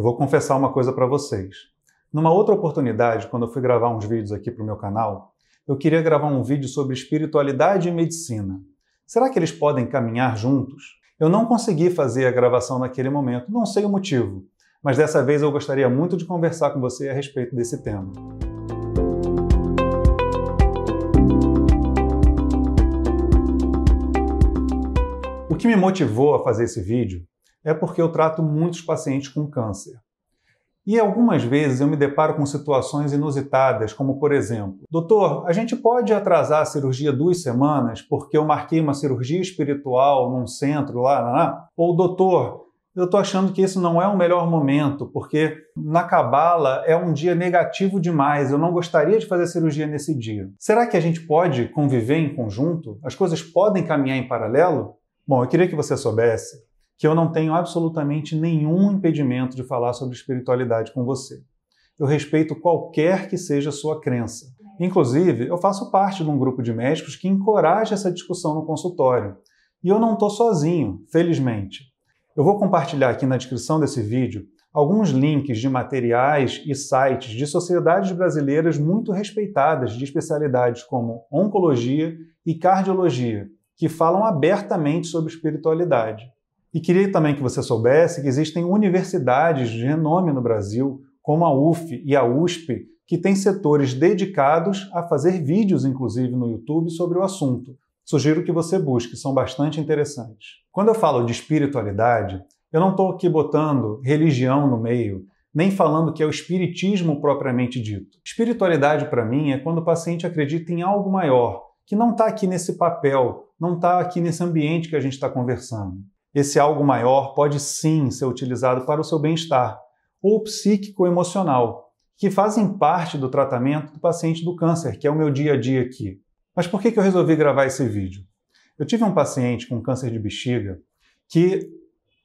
Eu vou confessar uma coisa para vocês. Numa outra oportunidade, quando eu fui gravar uns vídeos aqui para o meu canal, eu queria gravar um vídeo sobre espiritualidade e medicina. Será que eles podem caminhar juntos? Eu não consegui fazer a gravação naquele momento, não sei o motivo, mas dessa vez eu gostaria muito de conversar com você a respeito desse tema. O que me motivou a fazer esse vídeo é porque eu trato muitos pacientes com câncer. E algumas vezes eu me deparo com situações inusitadas, como por exemplo: Doutor, a gente pode atrasar a cirurgia duas semanas porque eu marquei uma cirurgia espiritual num centro lá? lá, lá. Ou, Doutor, eu estou achando que isso não é o melhor momento, porque na cabala é um dia negativo demais, eu não gostaria de fazer cirurgia nesse dia. Será que a gente pode conviver em conjunto? As coisas podem caminhar em paralelo? Bom, eu queria que você soubesse que eu não tenho absolutamente nenhum impedimento de falar sobre espiritualidade com você. Eu respeito qualquer que seja a sua crença. Inclusive, eu faço parte de um grupo de médicos que encoraja essa discussão no consultório. E eu não estou sozinho, felizmente. Eu vou compartilhar aqui na descrição desse vídeo alguns links de materiais e sites de sociedades brasileiras muito respeitadas de especialidades como oncologia e cardiologia, que falam abertamente sobre espiritualidade. E queria também que você soubesse que existem universidades de renome no Brasil, como a UF e a USP, que têm setores dedicados a fazer vídeos, inclusive no YouTube, sobre o assunto. Sugiro que você busque, são bastante interessantes. Quando eu falo de espiritualidade, eu não estou aqui botando religião no meio, nem falando que é o espiritismo propriamente dito. Espiritualidade, para mim, é quando o paciente acredita em algo maior, que não está aqui nesse papel, não está aqui nesse ambiente que a gente está conversando. Esse algo maior pode sim ser utilizado para o seu bem-estar, ou psíquico-emocional, que fazem parte do tratamento do paciente do câncer, que é o meu dia a dia aqui. Mas por que eu resolvi gravar esse vídeo? Eu tive um paciente com câncer de bexiga que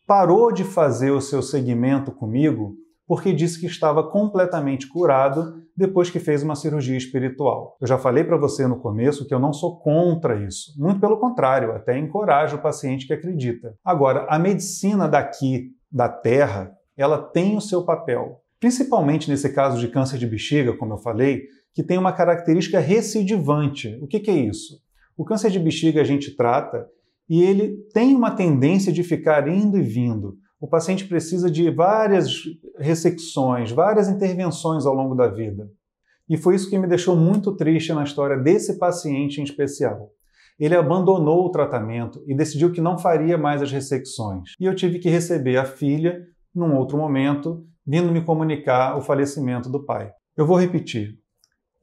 parou de fazer o seu segmento comigo porque disse que estava completamente curado depois que fez uma cirurgia espiritual. Eu já falei para você no começo que eu não sou contra isso. Muito pelo contrário, até encorajo o paciente que acredita. Agora, a medicina daqui, da terra, ela tem o seu papel. Principalmente nesse caso de câncer de bexiga, como eu falei, que tem uma característica recidivante. O que, que é isso? O câncer de bexiga a gente trata e ele tem uma tendência de ficar indo e vindo o paciente precisa de várias ressecções, várias intervenções ao longo da vida. E foi isso que me deixou muito triste na história desse paciente em especial. Ele abandonou o tratamento e decidiu que não faria mais as ressecções. E eu tive que receber a filha, num outro momento, vindo me comunicar o falecimento do pai. Eu vou repetir.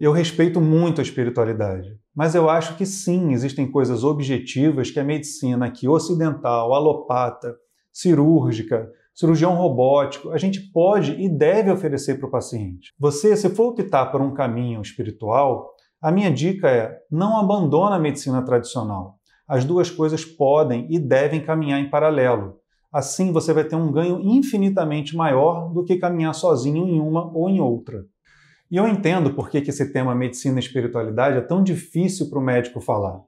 Eu respeito muito a espiritualidade, mas eu acho que sim, existem coisas objetivas que a medicina aqui ocidental, alopata, cirúrgica, cirurgião robótico, a gente pode e deve oferecer para o paciente. Você, se for optar por um caminho espiritual, a minha dica é: não abandona a medicina tradicional. As duas coisas podem e devem caminhar em paralelo. Assim você vai ter um ganho infinitamente maior do que caminhar sozinho em uma ou em outra. E eu entendo por que esse tema medicina e espiritualidade é tão difícil para o médico falar.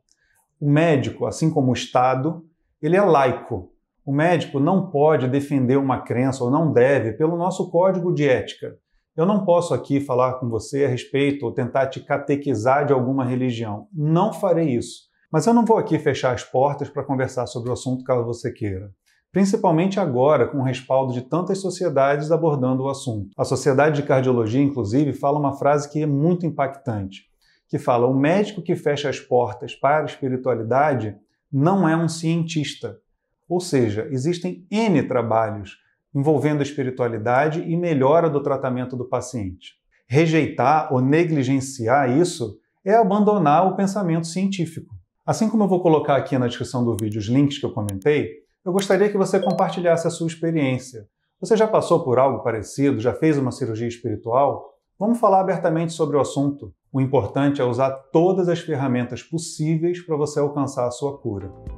O médico, assim como o Estado, ele é laico, o médico não pode defender uma crença ou não deve pelo nosso código de ética. Eu não posso aqui falar com você a respeito ou tentar te catequizar de alguma religião. Não farei isso. Mas eu não vou aqui fechar as portas para conversar sobre o assunto caso você queira. Principalmente agora, com o respaldo de tantas sociedades abordando o assunto. A Sociedade de Cardiologia, inclusive, fala uma frase que é muito impactante, que fala: "O médico que fecha as portas para a espiritualidade não é um cientista, ou seja, existem N trabalhos envolvendo a espiritualidade e melhora do tratamento do paciente. Rejeitar ou negligenciar isso é abandonar o pensamento científico. Assim como eu vou colocar aqui na descrição do vídeo os links que eu comentei, eu gostaria que você compartilhasse a sua experiência. Você já passou por algo parecido? Já fez uma cirurgia espiritual? Vamos falar abertamente sobre o assunto. O importante é usar todas as ferramentas possíveis para você alcançar a sua cura.